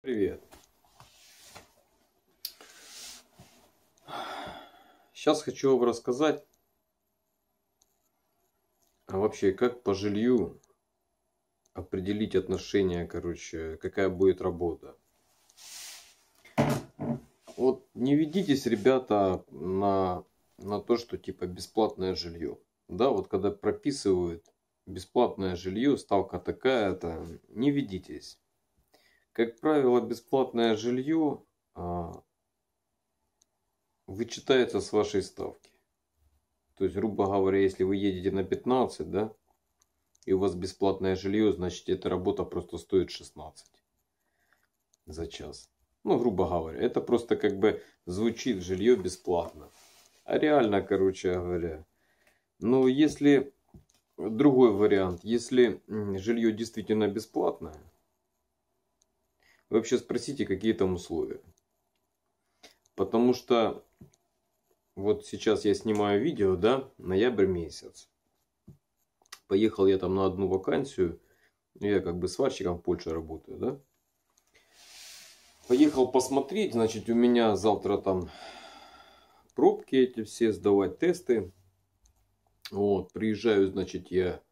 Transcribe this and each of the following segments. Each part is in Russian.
Привет. Сейчас хочу вам рассказать, а вообще как по жилью определить отношения, короче, какая будет работа. Вот не ведитесь, ребята, на, на то, что типа бесплатное жилье. Да, вот когда прописывают бесплатное жилье, ставка такая-то, не ведитесь как правило, бесплатное жилье а, вычитается с вашей ставки. То есть, грубо говоря, если вы едете на 15, да, и у вас бесплатное жилье, значит, эта работа просто стоит 16 за час. Ну, грубо говоря, это просто как бы звучит жилье бесплатно. А реально, короче говоря, ну, если другой вариант, если жилье действительно бесплатное, вы вообще спросите, какие там условия. Потому что вот сейчас я снимаю видео, да, ноябрь месяц. Поехал я там на одну вакансию. Я как бы сварщиком в Польше работаю, да. Поехал посмотреть, значит, у меня завтра там пробки эти все, сдавать тесты. Вот, приезжаю, значит, я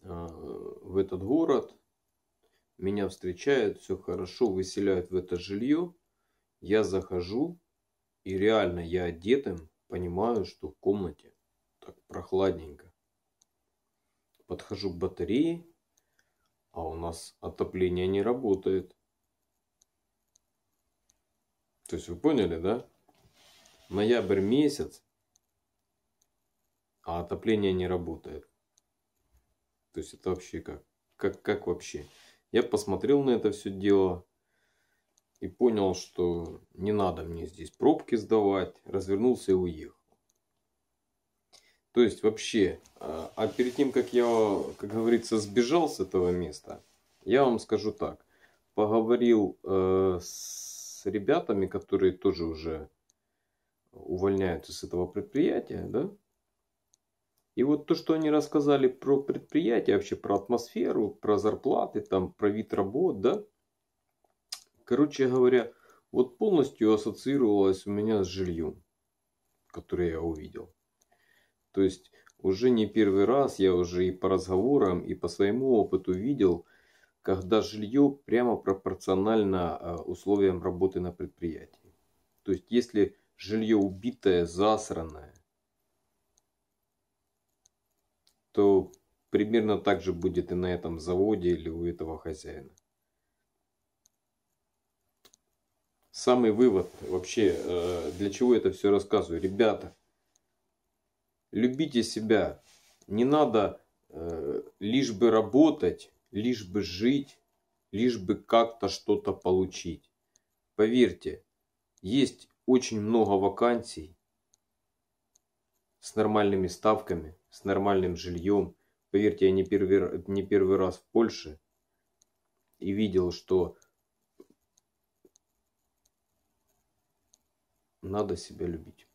э, в этот город. Меня встречают, все хорошо, выселяют в это жилье. Я захожу, и реально я одетым понимаю, что в комнате так прохладненько. Подхожу к батарее, а у нас отопление не работает. То есть вы поняли, да? Ноябрь месяц, а отопление не работает. То есть это вообще как? Как, как вообще? Я посмотрел на это все дело и понял, что не надо мне здесь пробки сдавать. Развернулся и уехал. То есть вообще, а, а перед тем, как я, как говорится, сбежал с этого места, я вам скажу так. Поговорил э, с ребятами, которые тоже уже увольняются с этого предприятия, да, и вот то, что они рассказали про предприятие, вообще про атмосферу, про зарплаты, там, про вид работ, да, короче говоря, вот полностью ассоциировалось у меня с жильем, которое я увидел. То есть уже не первый раз я уже и по разговорам, и по своему опыту видел, когда жилье прямо пропорционально а, условиям работы на предприятии. То есть если жилье убитое, засранное, то примерно так же будет и на этом заводе или у этого хозяина. Самый вывод вообще, э, для чего это все рассказываю. Ребята, любите себя. Не надо э, лишь бы работать, лишь бы жить, лишь бы как-то что-то получить. Поверьте, есть очень много вакансий, с нормальными ставками, с нормальным жильем. Поверьте, я не первый, не первый раз в Польше и видел, что надо себя любить.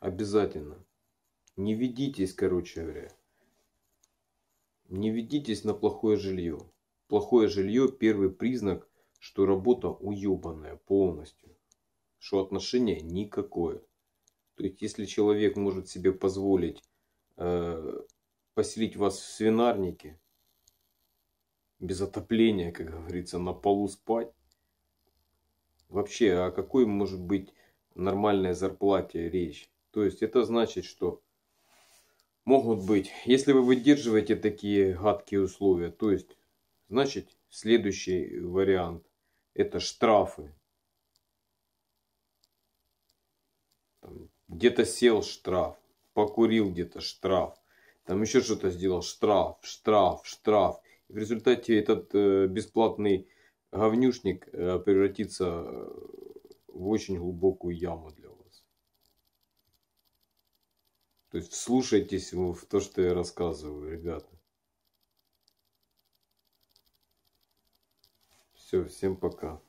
Обязательно. Не ведитесь, короче говоря. Не ведитесь на плохое жилье. Плохое жилье – первый признак, что работа уебанная полностью что отношения никакое. То есть, если человек может себе позволить э, поселить вас в свинарнике, без отопления, как говорится, на полу спать, вообще о какой может быть нормальной зарплате речь? То есть, это значит, что могут быть, если вы выдерживаете такие гадкие условия, то есть, значит, следующий вариант – это штрафы где-то сел штраф, покурил где-то штраф, там еще что-то сделал, штраф, штраф, штраф. И в результате этот э, бесплатный говнюшник э, превратится э, в очень глубокую яму для вас. То есть вслушайтесь в то, что я рассказываю, ребята. Все, всем пока.